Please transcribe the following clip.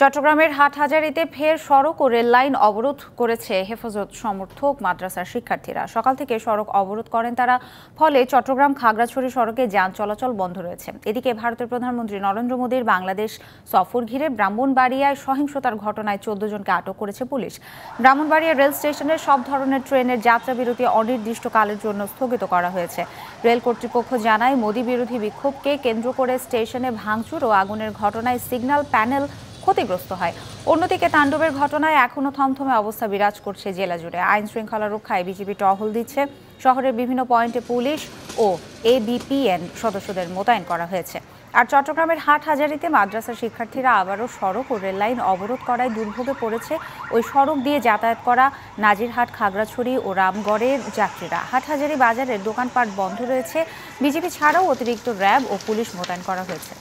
চট্টগ্রামের হাটহাজারিতে ফের সড়ক ও রেল লাইন অবরোধ করেছে হেফাজত সমর্থক মাদ্রাসার শিক্ষার্থীরা সকাল থেকে সড়ক অবরোধ করেন তারা ফলে চট্টগ্রাম খাগড়াছড়ি সড়কে যান চলাচল বন্ধ রয়েছে এদিকে ভারতের প্রধানমন্ত্রী নরেন্দ্র মোদীর বাংলাদেশ সফর ঘিরে ব্রাহ্মণবাড়িয়ায় সহিংসতার ঘটনায় চোদ্দ জনকে আটক করেছে পুলিশ ব্রাহ্মণবাড়িয়া রেল স্টেশনে সব ধরনের ট্রেনের যাত্রা বিরতি অনির্দিষ্টকালের জন্য স্থগিত করা হয়েছে রেল কর্তৃপক্ষ জানায় মোদী বিরোধী বিক্ষোভকে কেন্দ্র করে স্টেশনে ভাঙচুর ও আগুনের ঘটনায় সিগন্যাল প্যানেল ক্ষতিগ্রস্ত হয় অন্যদিকে তাণ্ডবের ঘটনায় এখনও থমথমে অবস্থা বিরাজ করছে জেলা জুড়ে আইন শৃঙ্খলা রক্ষায় বিজেপি টহল দিচ্ছে শহরের বিভিন্ন পয়েন্টে পুলিশ ও এবিপিএন সদস্যদের মোতায়েন করা হয়েছে আর চট্টগ্রামের হাট হাজারিতে মাদ্রাসার শিক্ষার্থীরা আবারও সড়ক ও রেললাইন অবরোধ করায় দুর্ভোগে পড়েছে ওই সড়ক দিয়ে যাতায়াত করা নাজিরহাট খাগড়াছড়ি ও রামগড়ের যাত্রীরা হাটহাজারি বাজারের দোকানপাট বন্ধ রয়েছে বিজেপি ছাড়াও অতিরিক্ত র্যাব ও পুলিশ মোতায়েন করা হয়েছে